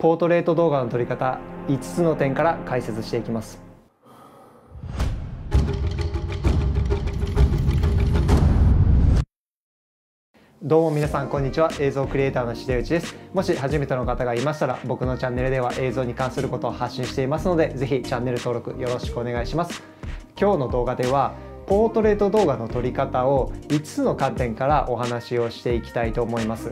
ポートレート動画の撮り方5つの点から解説していきますどうも皆さんこんにちは映像クリエイターの秀内ですもし初めての方がいましたら僕のチャンネルでは映像に関することを発信していますので是非チャンネル登録よろしくお願いします今日の動画ではポートレート動画の撮り方を5つの観点からお話をしていきたいと思います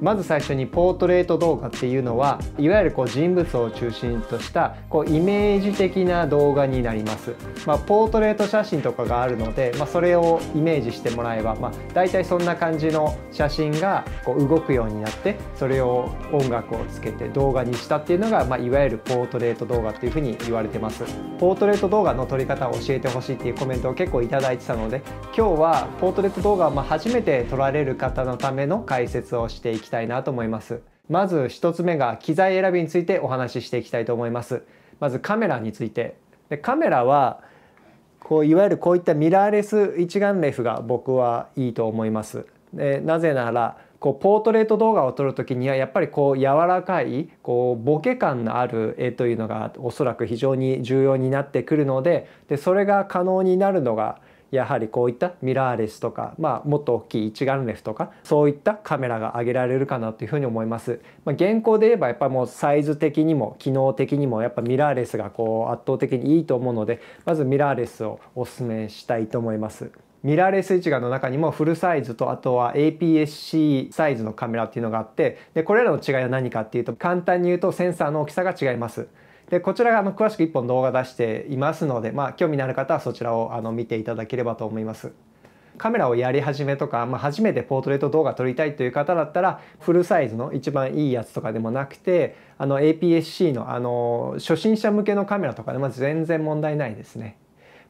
まず最初にポートレート動画っていうのはいわゆるこう人物を中心としたこうイメージ的な動画になります、まあ、ポートレート写真とかがあるので、まあ、それをイメージしてもらえば、まあ、大体そんな感じの写真がこう動くようになってそれを音楽をつけて動画にしたっていうのが、まあ、いわゆるポートレート動画っていうふうに言われてますポートレート動画の撮り方を教えてほしいっていうコメントを結構頂いてたので今日はポートレート動画をま初めて撮られる方のための解説をしていききたいなと思いますまず1つ目が機材選びについてお話ししていきたいと思いますまずカメラについてでカメラはこういわゆるこういったミラーレス一眼レフが僕はいいと思いますでなぜならこうポートレート動画を撮る時にはやっぱりこう柔らかいこうボケ感のある絵というのがおそらく非常に重要になってくるのででそれが可能になるのがやはりこういったミラーレスとか、まあ、もっと大きい一眼レフとかそういったカメラが挙げられるかなというふうに思います。まあ、現行で言えばやっぱりもうサイズ的にも機能的にもやっぱミラーレスがこう圧倒的にいいと思うのでまずミラーレスをおすすめしたいと思います。ミラーレス一眼の中にもフルサイズとあとは APS-C サイズのカメラっていうのがあってでこれらの違いは何かっていうと簡単に言うとセンサーの大きさが違います。でこちらがあの詳しく1本動画出していますので、まあ、興味のある方はそちらをあの見ていただければと思います。カメラをやり始めとか、まあ、初めてポートレート動画撮りたいという方だったらフルサイズの一番いいやつとかでもなくてあの APS-C のあの初心者向けのカメラとかでも全然問題ないですね。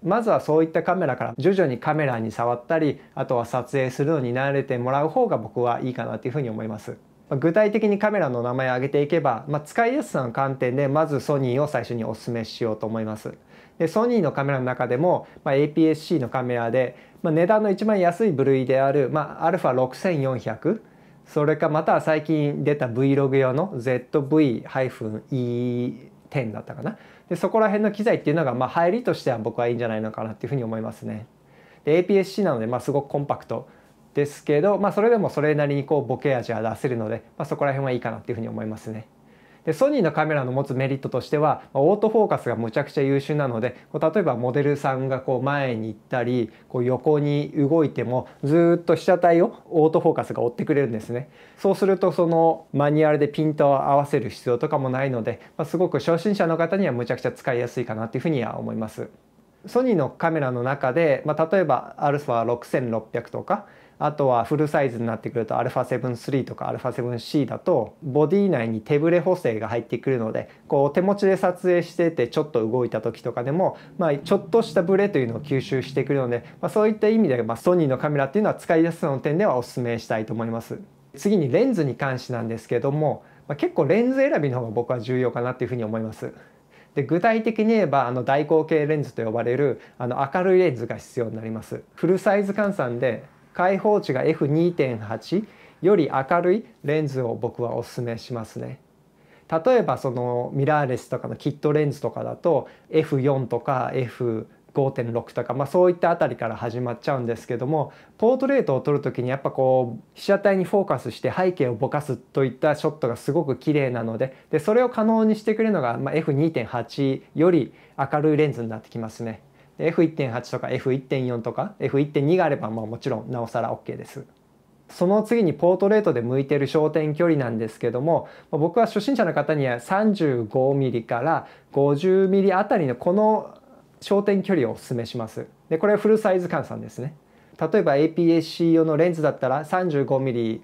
まずはそういったカメラから徐々にカメラに触ったりあとは撮影するのに慣れてもらう方が僕はいいかなというふうに思います。具体的にカメラの名前を挙げていけば、まあ、使いやすさの観点でまずソニーを最初にお勧めしようと思います。でソニーのカメラの中でも、まあ、APS-C のカメラで、まあ、値段の一番安い部類である、まあ、α6400 それかまたは最近出た Vlog 用の ZV-E10 だったかなでそこら辺の機材っていうのが、まあ、入りとしては僕はいいんじゃないのかなっていうふうに思いますね。APS-C なので、まあ、すごくコンパクトですけど、まあ、それでもそれなりにこうボケ味は出せるので、まあ、そこら辺はいいかなっていうふうに思いますね。でソニーのカメラの持つメリットとしてはオートフォーカスがむちゃくちゃ優秀なので例えばモデルさんがこう前に行ったりこう横に動いてもずっと被写体をオートフォーカスが追ってくれるんですねそうするとそのマニュアルでピントを合わせる必要とかもないので、まあ、すごく初心者の方にはむちゃくちゃ使いやすいかなっていうふうには思います。ソニーのカメラの中で、まあ、例えば α6600 とかあとはフルサイズになってくると α7-3 とか α7-C だとボディ内に手ブレ補正が入ってくるのでこう手持ちで撮影しててちょっと動いた時とかでも、まあ、ちょっとしたブレというのを吸収してくるので、まあ、そういった意味で、まあ、ソニーのカメラっていうのは使いやすさの点ではおすすめしたいと思います。次にレンズに関してなんですけども、ま結構レンズ選びの方が僕は重要かなっていうふうに思います。で具体的に言えばあの大口径レンズと呼ばれるあの明るいレンズが必要になります。フルサイズ換算で開放値が F2.8 より明るいレンズを僕はおすすめしますね。例えばそのミラーレスとかのキットレンズとかだと F4 とか F5.6 とか、まあ、そういったあたりから始まっちゃうんですけどもポートレートを撮る時にやっぱこう被写体にフォーカスして背景をぼかすといったショットがすごく綺麗なのででそれを可能にしてくれるのが、ま F2.8 より明るいレンズになってきますね。F1.8 とか F1.4 とか F1.2 があればまあもちろんなおさら OK です。その次にポートレートで向いてる焦点距離なんですけども僕は初心者の方には 35mm から 50mm あたりのこの焦点距離をお勧めします。でこれはフルサイズ換算ですね。例えば APS-C 用のレンズだったら 35mm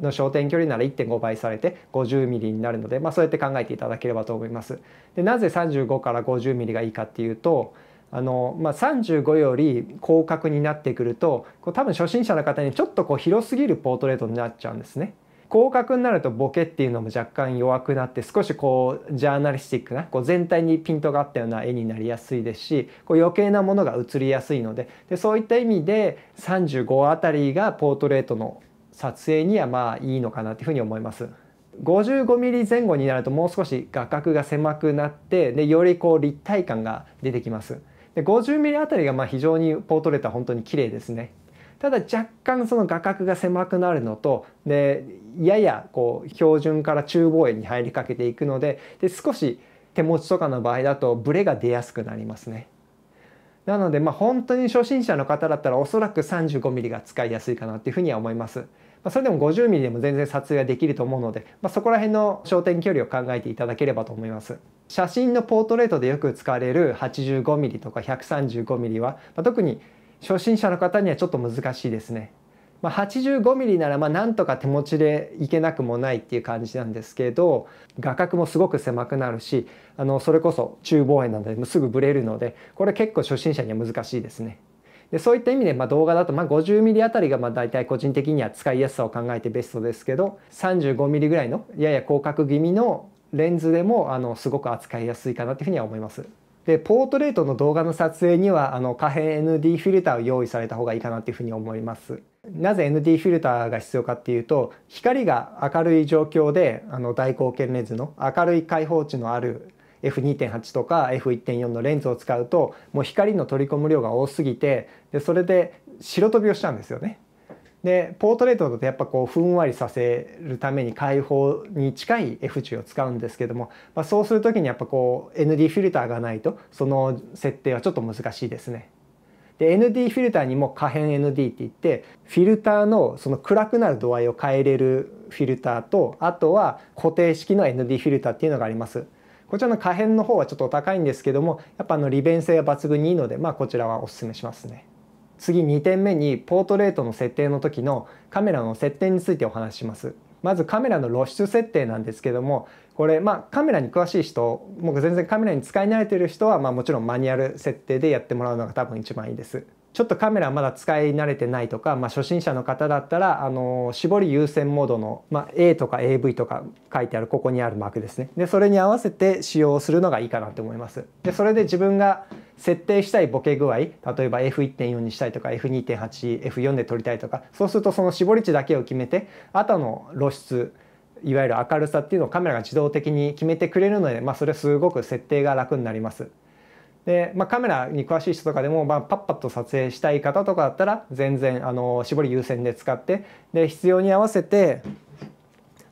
の焦点距離なら1.5倍されて 50mm になるので、まあ、そうやって考えていただければと思います。でなぜ35から 50mm がいいかっていうとあの、まあ、35より広角になってくるとこう多分初心者の方にちょっとこう広すぎるポートレートになっちゃうんですね。広角になるとボケっていうのも若干弱くなって少しこうジャーナリスティックなこう全体にピントがあったような絵になりやすいですしこう余計なものが映りやすいのででそういった意味で35あたりがポートレートの撮影にはまあいいのかなというふうに思います。55mm 前後になるともう少し画角が狭くなってでよりこう立体感が出てきます。で 50mm あたりがまあ非常にポートレートは本当に綺麗ですね。ただ若干その画角が狭くなるのとでややこう標準から中望遠に入りかけていくのでで少し手持ちとかの場合だとブレが出やすくなりますね。なのでまあ本当に初心者の方だったらおそらく 35mm が使いやすいかなっていうふうには思います。まあ、それでも50 m m でも全然撮影ができると思うので、まあ、そこら辺の焦点距離を考えていただければと思います。写真のポートレートでよく使われる 85mm とか 135mm は、まあ、特に初心者の方にはちょっと難しいですね。まあ、85mm ならまあなんとか手持ちでいけなくもないっていう感じなんですけど画角もすごく狭くなるしあのそれこそ中望遠なのですぐブレるのでこれ結構初心者には難しいですね。でそういった意味で、まあ、動画だと、まあ、50mm あたりがまあ大体個人的には使いやすさを考えてベストですけど 35mm ぐらいのやや広角気味のレンズでもあのすごく扱いやすいかなというふうには思います。でポートレートの動画の撮影にはあの可変 ND フィルターを用意された方がいいかなというふうに思います。なぜ ND フィルターが必要かっていうと光が明るい状況であの大口径レンズの明るい開放値のある F2.8 とか F1.4 のレンズを使うともう光の取り込む量が多すぎてでそれで白飛びをしちゃうんですよね。でポートレートだとやっぱこうふんわりさせるために開放に近い F 値を使うんですけども、まあ、そうする時にやっぱこう ND フィルターがないとその設定はちょっと難しいですね。で ND フィルターにも可変 ND って言ってフィルターのその暗くなる度合いを変えれるフィルターとあとは固定式の ND フィルターっていうのがあります。こちらの可変の方はちょっと高いんですけどもやっぱあの利便性は抜群にいいので、まあ、こちらはおすすめしますね。次2点目にポートレートの設定の時のカメラの設定についてお話しします。まずカメラの露出設定なんですけどもこれまあカメラに詳しい人もう全然カメラに使い慣れてる人はまあもちろんマニュアル設定でやってもらうのが多分一番いいです。ちょっとカメラまだ使い慣れてないとか、まあ、初心者の方だったらあの絞り優先モードの、まあ、A とか AV とか書いてあるここにあるマークですねでそれに合わせて使用するのがいいかなと思いますでそれで自分が設定したいボケ具合例えば F1.4 にしたいとか F2.8F4 で撮りたいとかそうするとその絞り値だけを決めてあとの露出いわゆる明るさっていうのをカメラが自動的に決めてくれるので、まあ、それすごく設定が楽になります。で、まあ、カメラに詳しい人とかでも、まあ、パッパッと撮影したい方とかだったら全然あの絞り優先で使ってで必要に合わせて、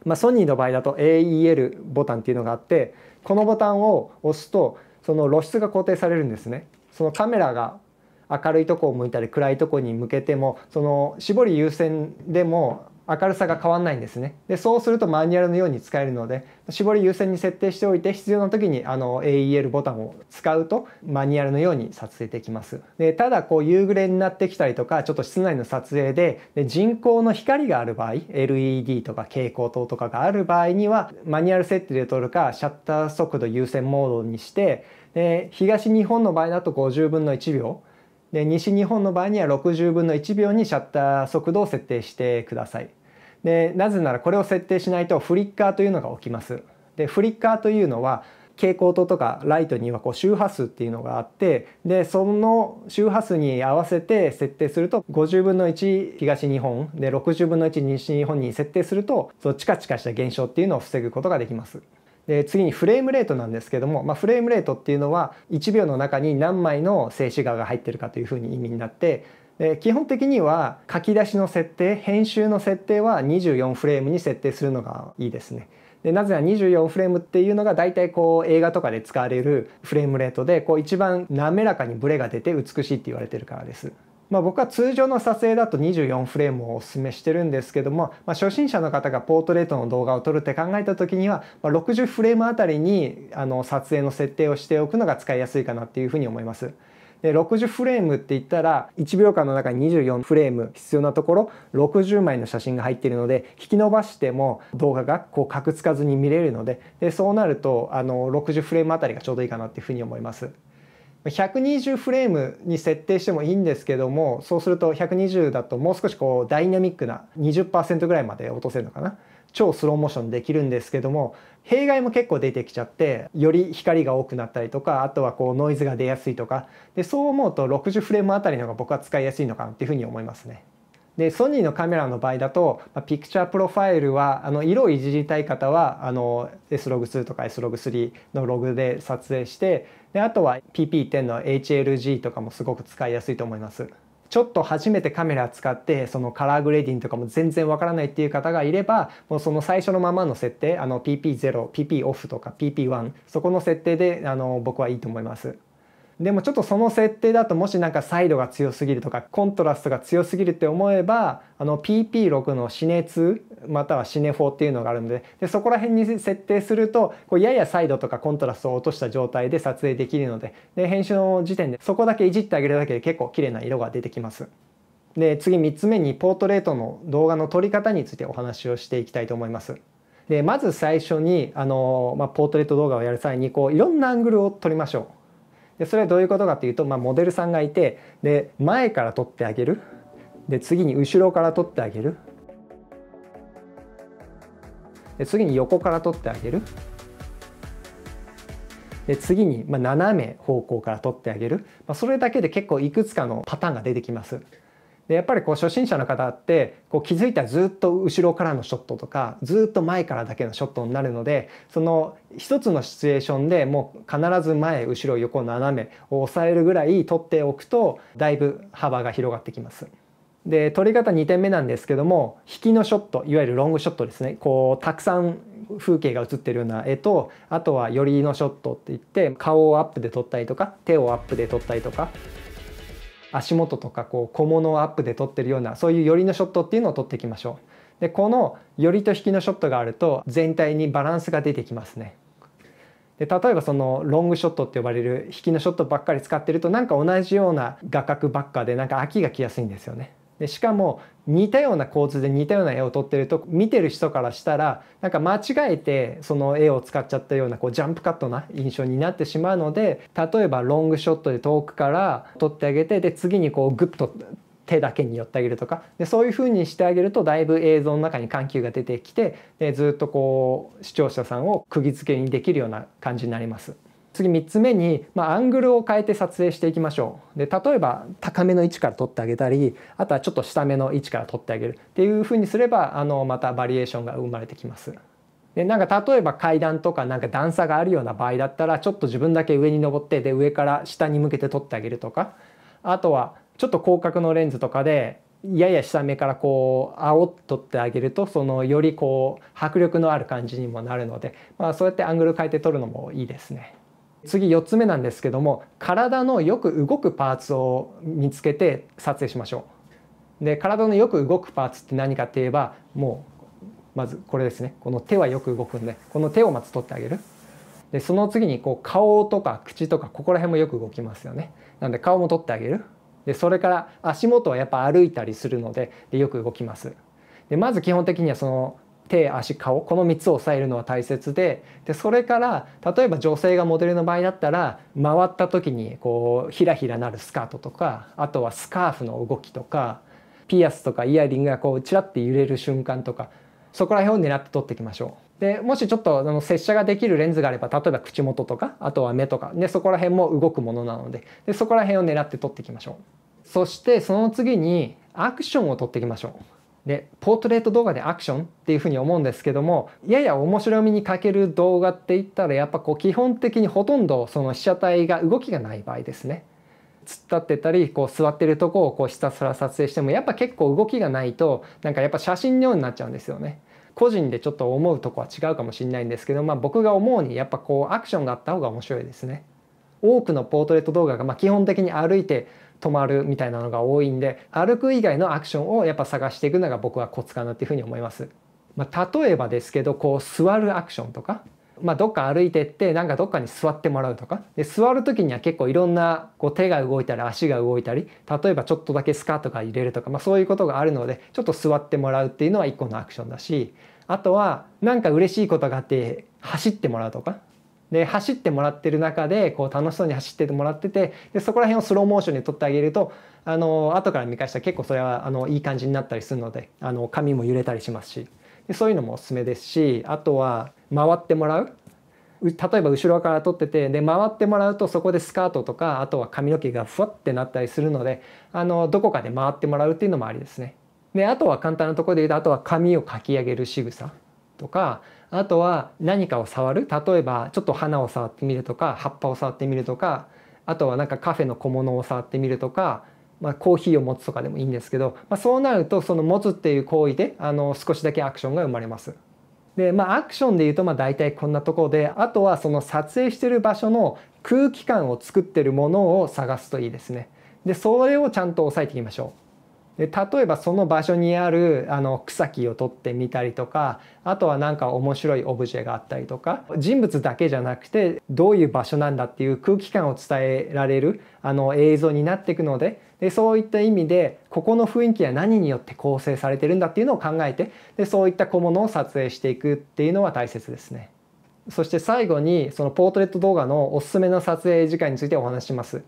まあ、ソニーの場合だと AEL ボタンっていうのがあってこのボタンを押すとその露出が固定されるんですね。そのカメラが明るいとこを向いたり暗いとこに向けてもその絞り優先でも明るさが変わんないんですねでそうするとマニュアルのように使えるので絞り優先に設定しておいて必要な時にあの AEL ボタンを使うとマニュアルのように撮影できますでただこう夕暮れになってきたりとかちょっと室内の撮影でで人工の光がある場合 LED とか蛍光灯とかがある場合にはマニュアル設定で撮るかシャッター速度優先モードにしてで東日本の場合だと50分の1秒で西日本の場合には60分の1秒にシャッター速度を設定してください。でなぜならこれを設定しないとフリッカーというのが起きます。でフリッカーというのは蛍光灯とかライトにはこう周波数っていうのがあってでその周波数に合わせて設定すると50分の1東日本で60分の1西日本に設定するとそのチカチカした現象っていうのを防ぐことができます。で次にフレームレートなんですけども、まあ、フレームレートっていうのは1秒の中に何枚の静止画が入ってるかというふうに意味になってで基本的には書き出しの設定編集の設定は24フレームに設定するのがいいですね。でなぜなら24フレームっていうのが大体こう映画とかで使われるフレームレートでこう一番滑らかにブレが出て美しいって言われてるからです。まあ、僕は通常の撮影だと24フレームをおすすめしてるんですけども、まあ、初心者の方がポートレートの動画を撮るって考えた時には、まあ、60フレームあたりにあの撮影の設定をしておくのが使いやすいかなっていうふうに思います。で60フレームって言ったら1秒間の中に24フレーム必要なところ60枚の写真が入っているので引き伸ばしても動画がこうカクつかずに見れるのででそうなるとあの60フレームあたりがちょうどいいかなっていうふうに思います。120フレームに設定してもいいんですけどもそうすると120だともう少しこうダイナミックな20%ぐらいまで落とせるのかな超スローモーションできるんですけども弊害も結構出てきちゃってより光が多くなったりとかあとはこうノイズが出やすいとかでそう思うと60フレームあたりのが僕は使いやすいのかなっていうふうに思いますね。でソニーのカメラの場合だと、まあ、ピクチャープロファイルはあの色をいじりたい方はあの Slog2 とか Slog3 のログで撮影してであとは PP10 の HLG とかもすごく使いやすいと思います。ちょっと初めてカメラ使ってそのカラーグレーディングとかも全然わからないっていう方がいればもうその最初のままの設定あの PP0PP オフとか PP1 そこの設定であの僕はいいと思います。でもちょっとその設定だともしなんかサイドが強すぎるとかコントラストが強すぎるって思えばあの PP6 のシネ2またはシネ4っていうのがあるのででそこら辺に設定するとこうややサイドとかコントラストを落とした状態で撮影できるのでで編集の時点でそこだけいじってあげるだけで結構綺麗な色が出てきます。で次3つ目にポートレートの動画の撮り方についてお話をしていきたいと思います。でまず最初にあの、まあ、ポートレート動画をやる際にこういろんなアングルを撮りましょう。でそれはどういうことかというと、まあ、モデルさんがいてで前から撮ってあげるで次に後ろから撮ってあげるで次に横から撮ってあげるで次に、まあ、斜め方向から取ってあげる、まあ、それだけで結構いくつかのパターンが出てきます。でやっぱりこう初心者の方ってこう気づいたらずっと後ろからのショットとかずっと前からだけのショットになるのでその一つのシチュエーションでもう必ず前後ろ横斜めを押さえるぐらい取っておくとだいぶ幅が広がってきます。で取り方2点目なんですけども引きのショットいわゆるロングショットですねこうたくさん風景が写ってるような絵とあとは寄りのショットっていって顔をアップで撮ったりとか手をアップで撮ったりとか足元とかこう小物をアップで撮ってるようなそういう寄りのショットっていうのを撮っていきましょう。でこの寄りと引きのショットがあると全体にバランスが出てきますね。で例えばそのロングショットって呼ばれる引きのショットばっかり使ってるとなんか同じような画角ばっかでなんか飽きが来やすいんですよね。でしかも似たような構図で似たような絵を撮ってると見てる人からしたらなんか間違えてその絵を使っちゃったようなこうジャンプカットな印象になってしまうので例えばロングショットで遠くから撮ってあげてで次にこうグッと手だけに寄ってあげるとかでそういう風にしてあげるとだいぶ映像の中に緩急が出てきてでずっとこう視聴者さんを釘付けにできるような感じになります。次3つ目に、まあ、アングルを変えて撮影していきましょうで例えば高めの位置から撮ってあげたりあとはちょっと下目の位置から撮ってあげるっていうふうにすればあのまたバリエーションが生まれてきます。でなんか例えば階段とかなんか段差があるような場合だったらちょっと自分だけ上に登ってで上から下に向けて撮ってあげるとかあとはちょっと広角のレンズとかでやや下目からこう青っとってあげるとそのよりこう迫力のある感じにもなるので、まあ、そうやってアングル変えて撮るのもいいですね。次4つ目なんですけども体のよく動くパーツを見つけて撮影しましょう。で体のよく動くパーツって何かっていえばもうまずこれですねこの手はよく動くんでこの手をまず取ってあげる。でその次にこう顔とか口とかここら辺もよく動きますよね。なんで顔も取ってあげる。でそれから足元はやっぱ歩いたりするのででよく動きます。でまず基本的にはその手足顔この3つを押さえるのは大切ででそれから例えば女性がモデルの場合だったら回った時にこうひらひらなるスカートとかあとはスカーフの動きとかピアスとかイヤリングがこうチラッて揺れる瞬間とかそこら辺を狙って撮っていきましょう。でもしちょっとあの接写ができるレンズがあれば例えば口元とかあとは目とかでそこら辺も動くものなのででそこら辺を狙って撮っていきましょう。そしてその次にアクションを取っていきましょう。でポートレート動画でアクションっていうふうに思うんですけどもやや面白みに欠ける動画って言ったらやっぱこう基本的にほとんどその被写体が動きがない場合ですね。突っ立ってたりこう座ってるとこをこうひたすら撮影してもやっぱ結構動きがないとなんかやっぱ写真のようになっちゃうんですよね。個人でちょっと思うとこは違うかもしれないんですけど、まあ、僕が思うにやっぱこうアクションがあった方が面白いですね。多くのポートレート動画がまあ基本的に歩いて止まるみたいなのが多いんで歩く以外のアクションをやっぱ探していくのが僕はコツかなっていうふうに思います。まあ、例えばですけどこう座るアクションとか、まあ、どっか歩いてってなんかどっかに座ってもらうとかで座る時には結構いろんなこう手が動いたり足が動いたり例えばちょっとだけスカートが入れるとか、まあ、そういうことがあるのでちょっと座ってもらうっていうのは一個のアクションだしあとはなんか嬉しいことがあって走ってもらうとかで走ってもらってる中でこう楽しそうに走っててもらっててでそこら辺をスローモーションで撮ってあげるとあの後から見返したら結構それはあのいい感じになったりするのであの髪も揺れたりしますしでそういうのもおすすめですしあとは回ってもらう例えば後ろから撮っててで回ってもらうとそこでスカートとかあとは髪の毛がふわってなったりするのであのどこかで回ってもらうっていうのもありですね。であとは簡単なところで言うとあとは髪をかき上げる仕草とかあとは何かを触る例えばちょっと花を触ってみるとか葉っぱを触ってみるとかあとはなんかカフェの小物を触ってみるとか、まあ、コーヒーを持つとかでもいいんですけど、まあ、そうなるとその持つっていう行為であの少しだけアクションが生まれます。でまあ、アクションで言うとまあ大体こんなとこであとはその撮影してる場所の空気感を作ってるものを探すといいですね。でそれをちゃんと押さえていきましょう。で例えばその場所にあるあの草木を取ってみたりとかあとは何か面白いオブジェがあったりとか人物だけじゃなくてどういう場所なんだっていう空気感を伝えられるあの映像になっていくのででそういった意味でここの雰囲気は何によって構成されてるんだっていうのを考えてでそういった小物を撮影していくっていうのは大切ですね。そして最後にそのポートレット動画のおすすめの撮影時間についてお話します。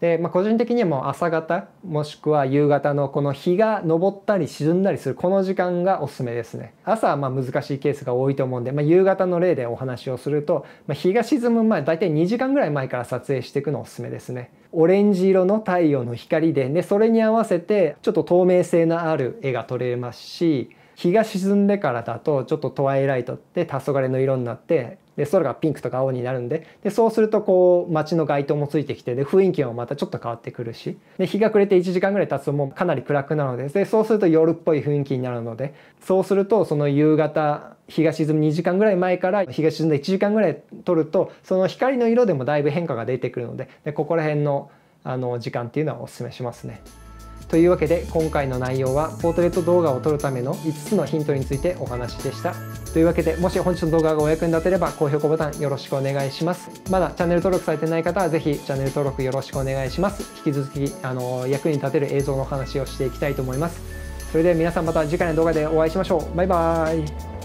で、まあ、個人的にはもう朝方もしくは夕方のこの日が昇ったり沈んだりするこの時間がおすすめですね朝はまあ難しいケースが多いと思うんで、まあ、夕方の例でお話をすると、まあ、日が沈む前大体2時間ぐらい前から撮影していくのおすすめですねオレンジ色の太陽の光ででそれに合わせてちょっと透明性のある絵が撮れますし日が沈んでからだとちょっとトワイライトって黄昏の色になってで空がピンクとか青になるんででそうするとこう街の街灯もついてきてで雰囲気もまたちょっと変わってくるしで日が暮れて1時間ぐらい経つともうかなり暗くなるのででそうすると夜っぽい雰囲気になるのでそうするとその夕方日が沈む2時間ぐらい前から日が沈んで1時間ぐらい撮るとその光の色でもだいぶ変化が出てくるのででここら辺のあの時間っていうのはおすすめしますね。というわけで今回の内容はポートレート動画を撮るための5つのヒントについてお話でしたというわけでもし本日の動画がお役に立てれば高評価ボタンよろしくお願いしますまだチャンネル登録されてない方は是非チャンネル登録よろしくお願いします引き続きあの役に立てる映像の話をしていきたいと思いますそれでは皆さんまた次回の動画でお会いしましょうバイバーイ